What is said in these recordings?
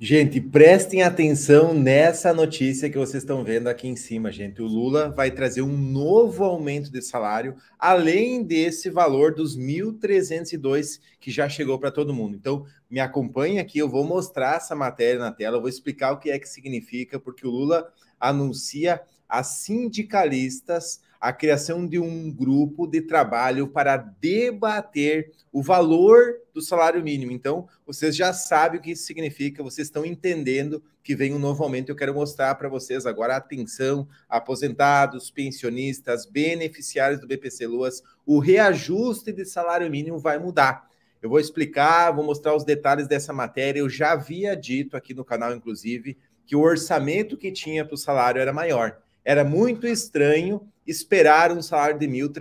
Gente, prestem atenção nessa notícia que vocês estão vendo aqui em cima, gente. O Lula vai trazer um novo aumento de salário, além desse valor dos 1.302 que já chegou para todo mundo. Então, me acompanhe aqui, eu vou mostrar essa matéria na tela, vou explicar o que é que significa, porque o Lula anuncia a sindicalistas a criação de um grupo de trabalho para debater o valor do salário mínimo. Então, vocês já sabem o que isso significa, vocês estão entendendo que vem um novo aumento. Eu quero mostrar para vocês agora, atenção, aposentados, pensionistas, beneficiários do BPC Luas. o reajuste de salário mínimo vai mudar. Eu vou explicar, vou mostrar os detalhes dessa matéria. Eu já havia dito aqui no canal, inclusive, que o orçamento que tinha para o salário era maior. Era muito estranho esperar um salário de R$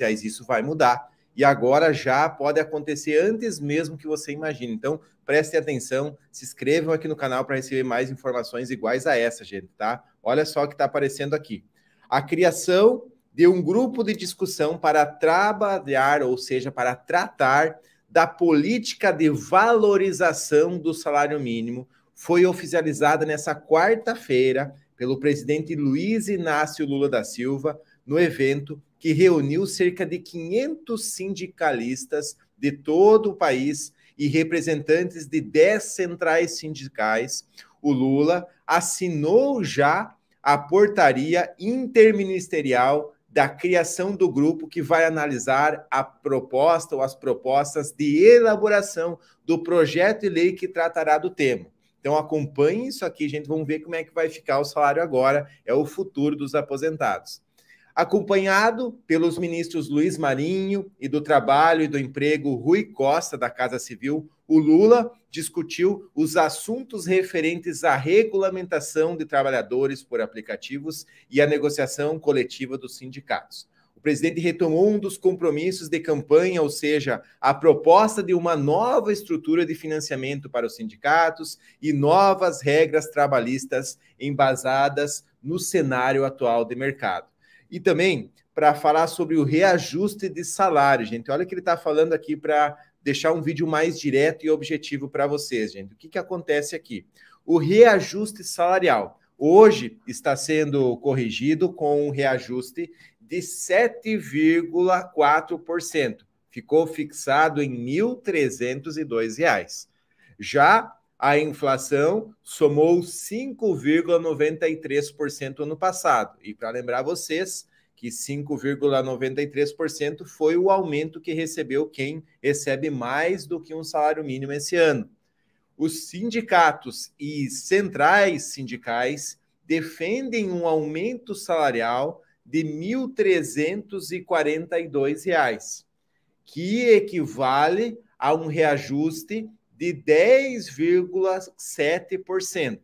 reais, Isso vai mudar. E agora já pode acontecer antes mesmo que você imagine. Então, prestem atenção, se inscrevam aqui no canal para receber mais informações iguais a essa, gente, tá? Olha só o que está aparecendo aqui. A criação de um grupo de discussão para trabalhar, ou seja, para tratar da política de valorização do salário mínimo foi oficializada nessa quarta-feira pelo presidente Luiz Inácio Lula da Silva no evento que reuniu cerca de 500 sindicalistas de todo o país e representantes de 10 centrais sindicais. O Lula assinou já a portaria interministerial da criação do grupo que vai analisar a proposta ou as propostas de elaboração do projeto de lei que tratará do tema. Então acompanhe isso aqui, gente. Vamos ver como é que vai ficar o salário agora. É o futuro dos aposentados. Acompanhado pelos ministros Luiz Marinho e do Trabalho e do Emprego Rui Costa, da Casa Civil, o Lula discutiu os assuntos referentes à regulamentação de trabalhadores por aplicativos e à negociação coletiva dos sindicatos presidente retomou um dos compromissos de campanha, ou seja, a proposta de uma nova estrutura de financiamento para os sindicatos e novas regras trabalhistas embasadas no cenário atual de mercado. E também para falar sobre o reajuste de salário, gente. Olha o que ele está falando aqui para deixar um vídeo mais direto e objetivo para vocês, gente. O que, que acontece aqui? O reajuste salarial hoje está sendo corrigido com um reajuste de 7,4%. Ficou fixado em R$ 1.302. Já a inflação somou 5,93% ano passado. E para lembrar vocês que 5,93% foi o aumento que recebeu quem recebe mais do que um salário mínimo esse ano. Os sindicatos e centrais sindicais defendem um aumento salarial de R$ 1.342, que equivale a um reajuste de 10,7%.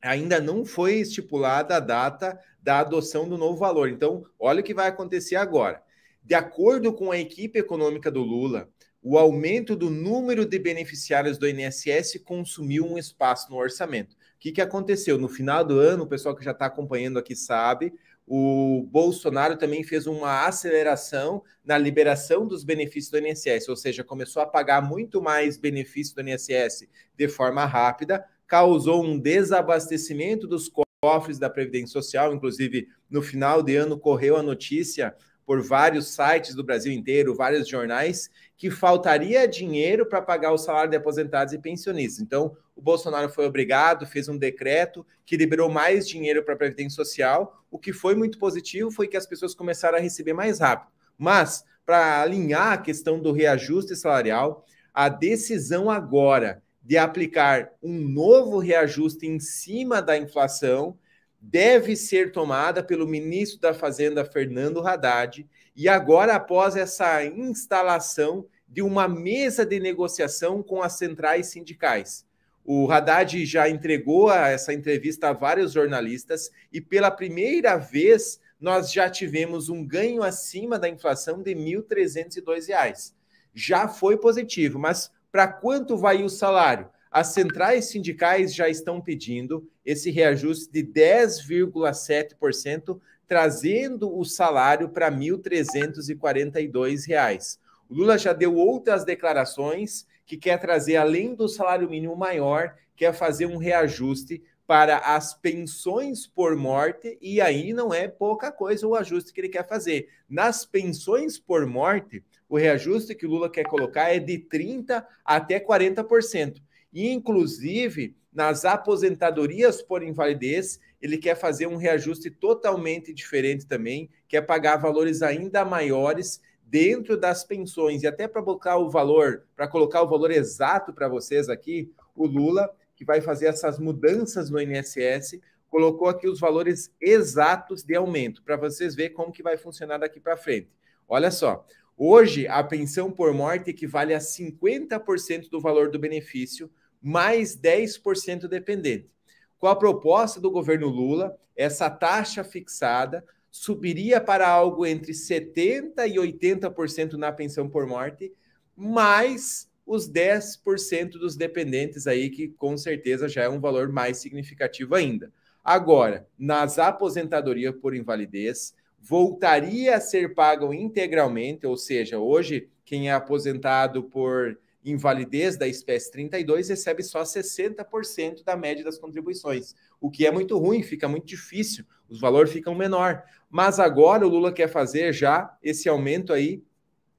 Ainda não foi estipulada a data da adoção do novo valor. Então, olha o que vai acontecer agora. De acordo com a equipe econômica do Lula, o aumento do número de beneficiários do INSS consumiu um espaço no orçamento. O que, que aconteceu? No final do ano, o pessoal que já está acompanhando aqui sabe, o Bolsonaro também fez uma aceleração na liberação dos benefícios do INSS, ou seja, começou a pagar muito mais benefícios do INSS de forma rápida, causou um desabastecimento dos cofres da Previdência Social, inclusive no final de ano correu a notícia por vários sites do Brasil inteiro, vários jornais, que faltaria dinheiro para pagar o salário de aposentados e pensionistas. Então, o Bolsonaro foi obrigado, fez um decreto que liberou mais dinheiro para a Previdência Social. O que foi muito positivo foi que as pessoas começaram a receber mais rápido. Mas, para alinhar a questão do reajuste salarial, a decisão agora de aplicar um novo reajuste em cima da inflação deve ser tomada pelo ministro da Fazenda, Fernando Haddad, e agora, após essa instalação de uma mesa de negociação com as centrais sindicais. O Haddad já entregou essa entrevista a vários jornalistas e, pela primeira vez, nós já tivemos um ganho acima da inflação de R$ 1.302. Já foi positivo, mas para quanto vai o salário? As centrais sindicais já estão pedindo esse reajuste de 10,7%, trazendo o salário para R$ 1.342. O Lula já deu outras declarações que quer trazer, além do salário mínimo maior, quer fazer um reajuste para as pensões por morte, e aí não é pouca coisa o ajuste que ele quer fazer. Nas pensões por morte, o reajuste que o Lula quer colocar é de 30% até 40%. Inclusive, nas aposentadorias por invalidez, ele quer fazer um reajuste totalmente diferente também, quer pagar valores ainda maiores dentro das pensões. E até para colocar o valor, para colocar o valor exato para vocês aqui, o Lula, que vai fazer essas mudanças no INSS, colocou aqui os valores exatos de aumento, para vocês verem como que vai funcionar daqui para frente. Olha só, hoje a pensão por morte equivale a 50% do valor do benefício, mais 10% dependente. Com a proposta do governo Lula, essa taxa fixada subiria para algo entre 70% e 80% na pensão por morte, mais os 10% dos dependentes aí, que com certeza já é um valor mais significativo ainda. Agora, nas aposentadorias por invalidez, voltaria a ser pago integralmente, ou seja, hoje quem é aposentado por invalidez da espécie 32 recebe só 60% da média das contribuições, o que é muito ruim, fica muito difícil, os valores ficam menor. Mas agora o Lula quer fazer já esse aumento aí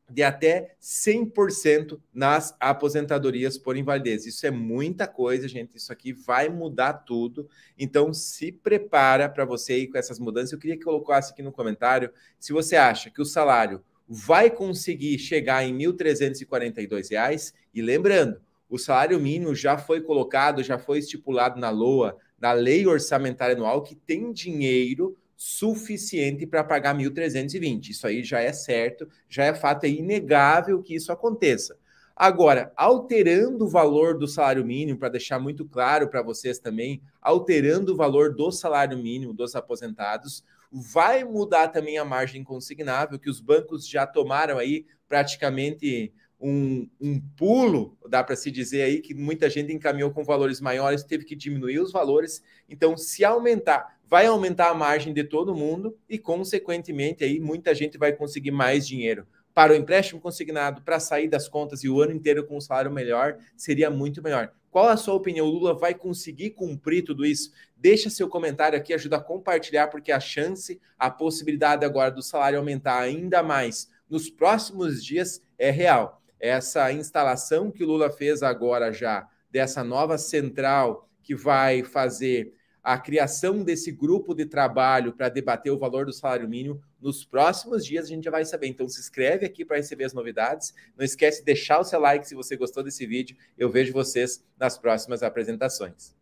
de até 100% nas aposentadorias por invalidez. Isso é muita coisa, gente. Isso aqui vai mudar tudo. Então, se prepara para você ir com essas mudanças. Eu queria que colocasse aqui no comentário se você acha que o salário vai conseguir chegar em R$ 1.342. E lembrando, o salário mínimo já foi colocado, já foi estipulado na LOA, na Lei Orçamentária Anual, que tem dinheiro suficiente para pagar 1.320. Isso aí já é certo, já é fato, é inegável que isso aconteça. Agora, alterando o valor do salário mínimo, para deixar muito claro para vocês também, alterando o valor do salário mínimo dos aposentados, vai mudar também a margem consignável, que os bancos já tomaram aí praticamente um, um pulo, dá para se dizer aí, que muita gente encaminhou com valores maiores, teve que diminuir os valores. Então, se aumentar, vai aumentar a margem de todo mundo e, consequentemente, aí muita gente vai conseguir mais dinheiro para o empréstimo consignado para sair das contas e o ano inteiro com um salário melhor seria muito melhor. Qual a sua opinião? O Lula vai conseguir cumprir tudo isso? Deixa seu comentário aqui, ajuda a compartilhar, porque a chance, a possibilidade agora do salário aumentar ainda mais nos próximos dias é real. Essa instalação que o Lula fez agora já dessa nova central que vai fazer a criação desse grupo de trabalho para debater o valor do salário mínimo. Nos próximos dias a gente já vai saber. Então se inscreve aqui para receber as novidades. Não esquece de deixar o seu like se você gostou desse vídeo. Eu vejo vocês nas próximas apresentações.